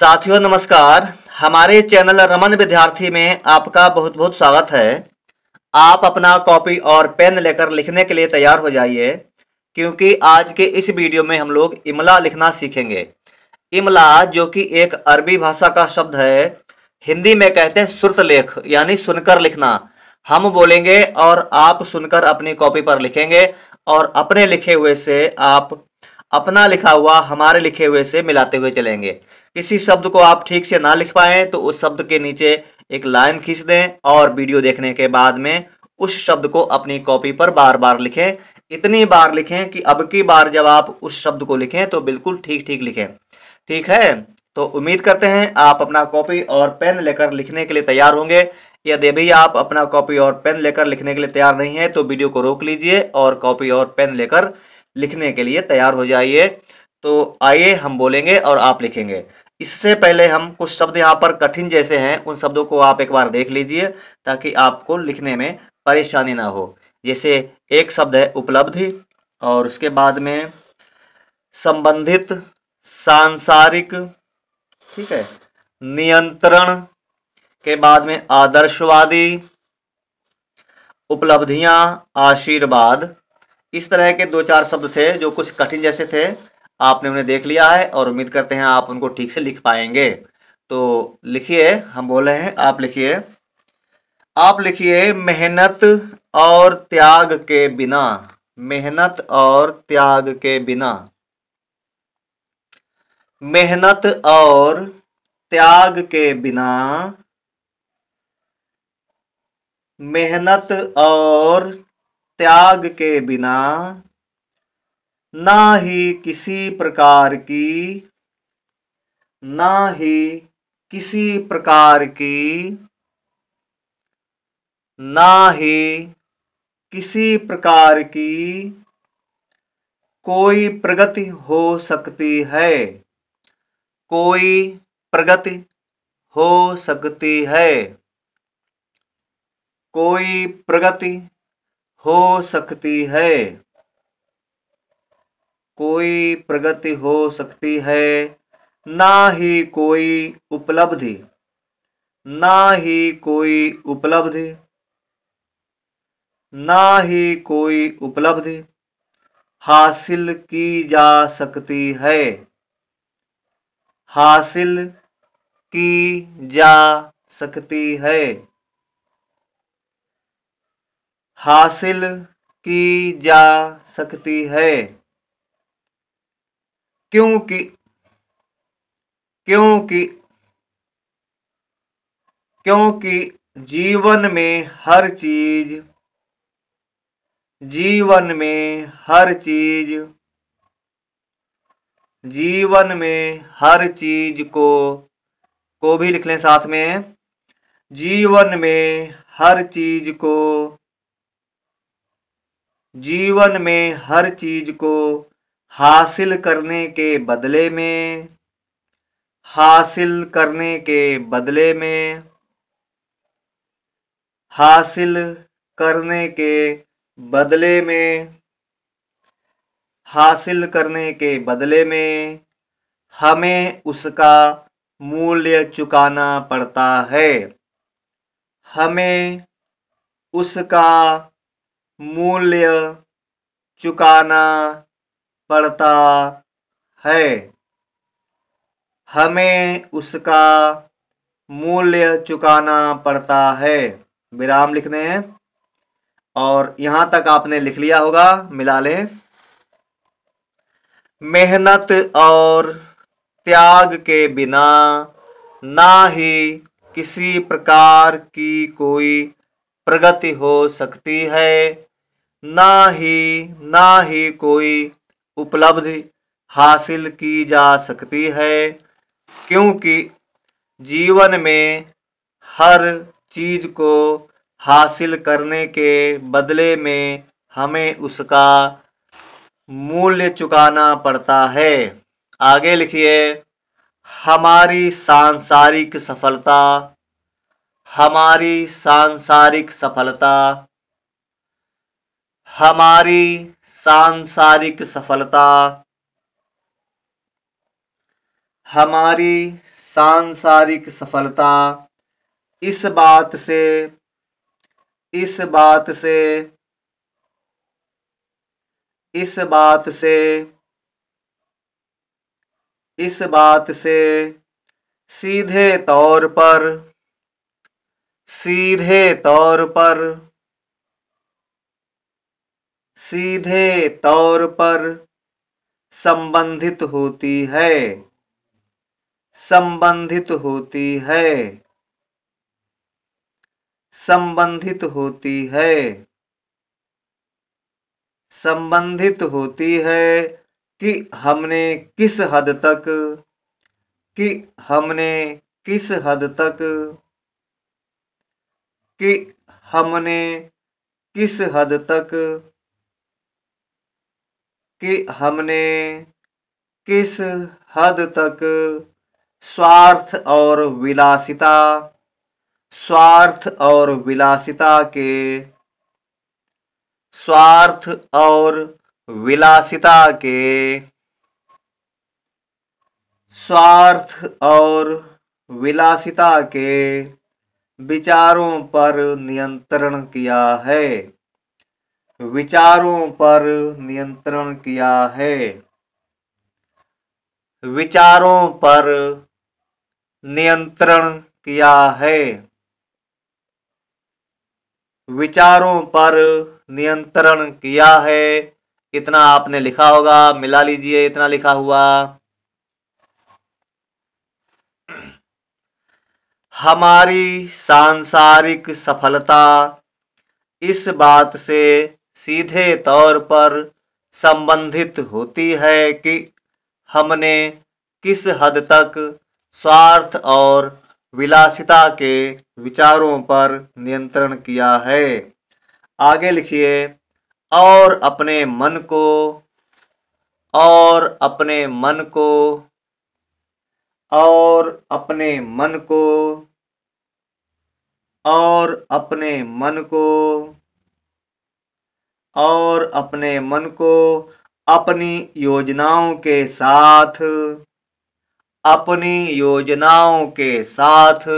साथियों नमस्कार हमारे चैनल रमन विद्यार्थी में आपका बहुत बहुत स्वागत है आप अपना कॉपी और पेन लेकर लिखने के लिए तैयार हो जाइए क्योंकि आज के इस वीडियो में हम लोग इमला लिखना सीखेंगे इमला जो कि एक अरबी भाषा का शब्द है हिंदी में कहते हैं सुरत लेख यानी सुनकर लिखना हम बोलेंगे और आप सुनकर अपनी कॉपी पर लिखेंगे और अपने लिखे हुए से आप अपना लिखा हुआ हमारे लिखे हुए से मिलाते हुए चलेंगे किसी शब्द को आप ठीक से ना लिख पाए तो उस शब्द के नीचे एक लाइन खींच दें और वीडियो देखने के बाद में उस शब्द को अपनी कॉपी पर बार बार लिखें इतनी बार लिखें कि अब की बार जब आप उस शब्द को लिखें तो बिल्कुल ठीक ठीक लिखें ठीक है तो उम्मीद करते हैं आप अपना कॉपी और पेन लेकर लिखने के लिए तैयार होंगे यदि भी आप अपना कॉपी और पेन लेकर लिखने के लिए तैयार नहीं है तो वीडियो को रोक लीजिए और कॉपी और पेन लेकर लिखने के लिए तैयार हो जाइए तो आइए हम बोलेंगे और आप लिखेंगे इससे पहले हम कुछ शब्द यहाँ पर कठिन जैसे हैं उन शब्दों को आप एक बार देख लीजिए ताकि आपको लिखने में परेशानी ना हो जैसे एक शब्द है उपलब्धि और उसके बाद में संबंधित सांसारिक ठीक है नियंत्रण के बाद में आदर्शवादी उपलब्धियां आशीर्वाद इस तरह के दो चार शब्द थे जो कुछ कठिन जैसे थे आपने उन्हें देख लिया है और उम्मीद करते हैं आप उनको ठीक से लिख पाएंगे तो लिखिए हम बोल रहे हैं आप लिखिए आप लिखिए मेहनत और त्याग के बिना मेहनत और त्याग के बिना मेहनत और त्याग के बिना मेहनत और त्याग के बिना ना ही किसी प्रकार की ना ही किसी प्रकार की ना ही किसी प्रकार की कोई प्रगति हो सकती है कोई प्रगति हो सकती है कोई प्रगति हो सकती है कोई प्रगति हो सकती है ना ही कोई उपलब्धि ना ही कोई उपलब्धि ना ही कोई उपलब्धि हासिल की जा सकती है हासिल की जा सकती है हासिल की जा सकती है क्योंकि क्योंकि क्योंकि जीवन में हर चीज जीवन में हर चीज जीवन में हर चीज को को भी लिख लें साथ में जीवन में हर चीज को जीवन में हर चीज को हासिल करने के बदले में हासिल करने के बदले में हासिल करने के बदले में हासिल करने के बदले में हमें उसका मूल्य चुकाना पड़ता है हमें उसका मूल्य चुकाना पड़ता है हमें उसका मूल्य चुकाना पड़ता है विराम लिखने हैं और यहाँ तक आपने लिख लिया होगा मिला लें मेहनत और त्याग के बिना ना ही किसी प्रकार की कोई प्रगति हो सकती है ना ही ना ही कोई उपलब्धि हासिल की जा सकती है क्योंकि जीवन में हर चीज़ को हासिल करने के बदले में हमें उसका मूल्य चुकाना पड़ता है आगे लिखिए हमारी सांसारिक सफलता हमारी सांसारिक सफलता हमारी सांसारिक सफलता हमारी सांसारिक सफलता इस बात से इस बात से इस बात से इस बात से सीधे तौर पर सीधे तौर पर सीधे तौर पर संबंधित होती है संबंधित होती है संबंधित होती है संबंधित होती है कि हमने किस हद तक कि हमने किस हद तक कि हमने किस हद तक कि हमने किस हद तक स्वार्थ और विलासिता स्वार्थ और विलासिता के स्वार्थ और विलासिता के स्वार्थ और विलासिता के विचारों पर नियंत्रण किया है विचारों पर नियंत्रण किया है विचारों पर नियंत्रण किया है विचारों पर नियंत्रण किया है इतना आपने लिखा होगा मिला लीजिए इतना लिखा हुआ हमारी सांसारिक सफलता इस बात से सीधे तौर पर संबंधित होती है कि हमने किस हद तक स्वार्थ और विलासिता के विचारों पर नियंत्रण किया है आगे लिखिए और अपने मन को और अपने मन को और अपने मन को और अपने मन को और अपने मन को अपनी योजनाओं के साथ अपनी योजनाओं के साथ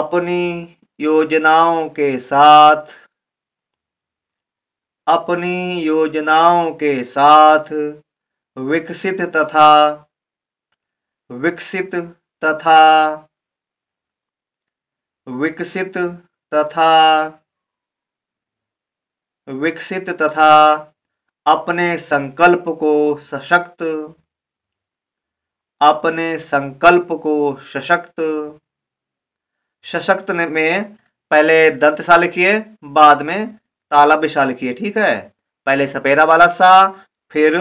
अपनी योजनाओं के साथ अपनी योजनाओं के साथ विकसित तथा विकसित तथा विकसित तथा विकसित तथा अपने संकल्प को सशक्त अपने संकल्प को सशक्त सशक्त में पहले दंत सा लिखिए बाद में तालाब विशा लिखिए ठीक है पहले सपेरा वाला सा फिर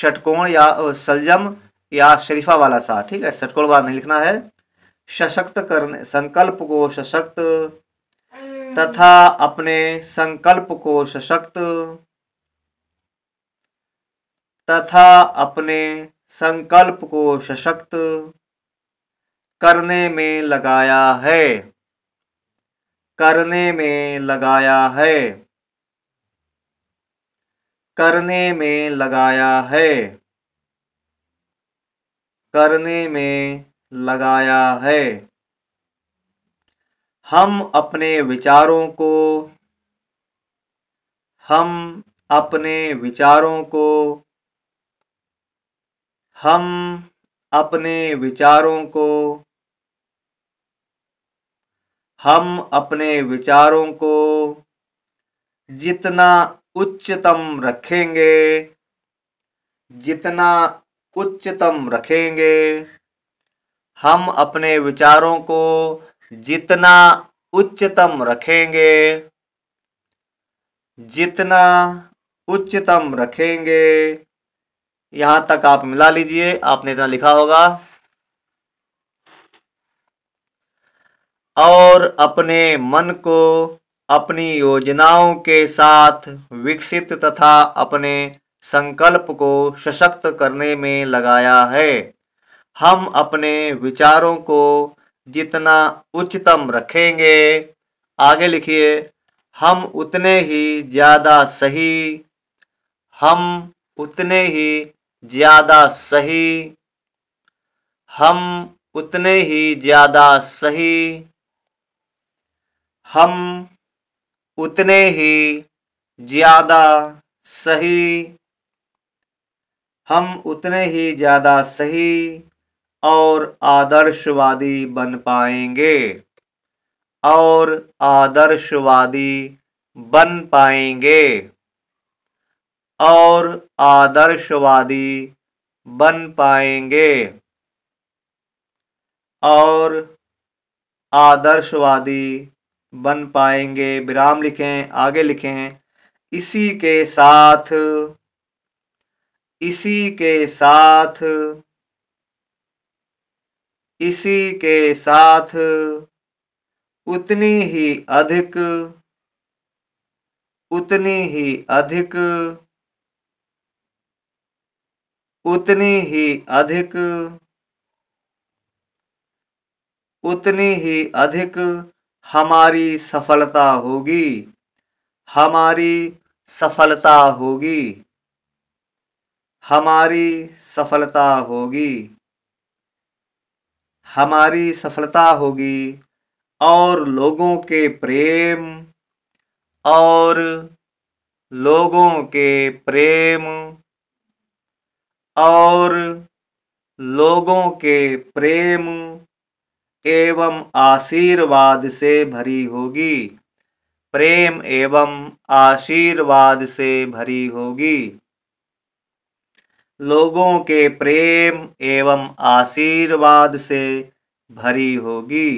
षटकोण या सलजम या शरीफा वाला सा ठीक है षटकोण बाद नहीं लिखना है सशक्त करने संकल्प को सशक्त तथा अपने संकल्प को सशक्त तथा अपने संकल्प को सशक्त करने में लगाया है करने में लगाया है करने में लगाया है करने में लगाया है हम अपने विचारों को हम अपने विचारों को हम अपने विचारों को हम अपने विचारों को जितना उच्चतम रखेंगे जितना उच्चतम रखेंगे हम अपने विचारों को जितना उच्चतम रखेंगे जितना उच्चतम रखेंगे यहां तक आप मिला लीजिए आपने इतना लिखा होगा और अपने मन को अपनी योजनाओं के साथ विकसित तथा अपने संकल्प को सशक्त करने में लगाया है हम अपने विचारों को जितना उच्चतम रखेंगे आगे लिखिए हम उतने ही ज़्यादा सही हम उतने ही ज़्यादा सही हम उतने ही ज़्यादा सही हम उतने ही ज़्यादा सही हम उतने ही ज़्यादा सही और आदर्शवादी बन पाएंगे और आदर्शवादी बन पाएंगे और आदर्शवादी बन पाएंगे और आदर्शवादी बन पाएंगे विराम लिखें आगे लिखें इसी के साथ इसी के साथ इसी के साथ उतनी ही अधिक उतनी ही अधिक उतनी ही अधिक उतनी ही अधिक हमारी सफलता होगी हमारी सफलता होगी हमारी सफलता होगी हमारी सफलता होगी और लोगों के प्रेम और लोगों के प्रेम और लोगों के प्रेम एवं आशीर्वाद से भरी होगी प्रेम एवं आशीर्वाद से भरी होगी लोगों के प्रेम एवं आशीर्वाद से भरी होगी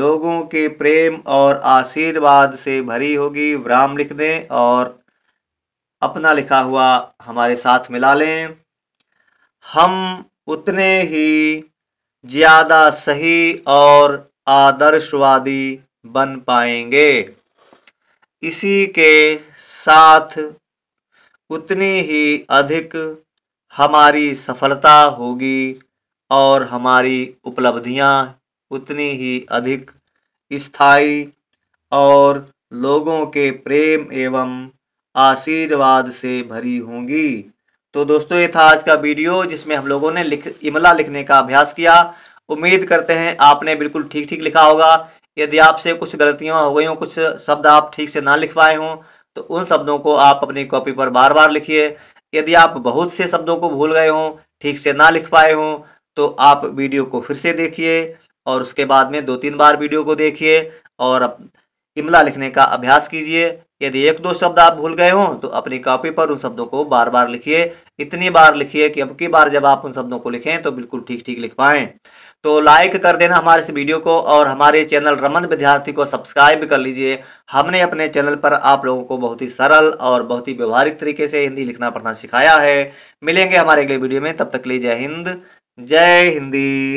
लोगों के प्रेम और आशीर्वाद से भरी होगी विराम लिख दें और अपना लिखा हुआ हमारे साथ मिला लें हम उतने ही ज़्यादा सही और आदर्शवादी बन पाएंगे इसी के साथ उतनी ही अधिक हमारी सफलता होगी और हमारी उपलब्धियां उतनी ही अधिक स्थायी और लोगों के प्रेम एवं आशीर्वाद से भरी होंगी तो दोस्तों ये था आज का वीडियो जिसमें हम लोगों ने लिख इमला लिखने का अभ्यास किया उम्मीद करते हैं आपने बिल्कुल ठीक ठीक लिखा होगा यदि आपसे कुछ गलतियां हो गई हों कुछ शब्द आप ठीक से ना लिख पाए हों तो उन शब्दों को आप अपनी कॉपी पर बार बार लिखिए यदि आप बहुत से शब्दों को भूल गए हों ठीक से ना लिख पाए हों तो आप वीडियो को फिर से देखिए और उसके बाद में दो तीन बार वीडियो को देखिए और इमला लिखने का अभ्यास कीजिए यदि एक दो शब्द आप भूल गए हों तो अपनी कॉपी पर उन शब्दों को बार बार लिखिए इतनी बार लिखी है कि अब की बार जब आप उन शब्दों को लिखें तो बिल्कुल ठीक ठीक लिख पाएं तो लाइक कर देना हमारे इस वीडियो को और हमारे चैनल रमन विद्यार्थी को सब्सक्राइब कर लीजिए हमने अपने चैनल पर आप लोगों को बहुत ही सरल और बहुत ही व्यवहारिक तरीके से हिंदी लिखना पढ़ना सिखाया है मिलेंगे हमारे अगले वीडियो में तब तक लिए जय हिंद जय हिंदी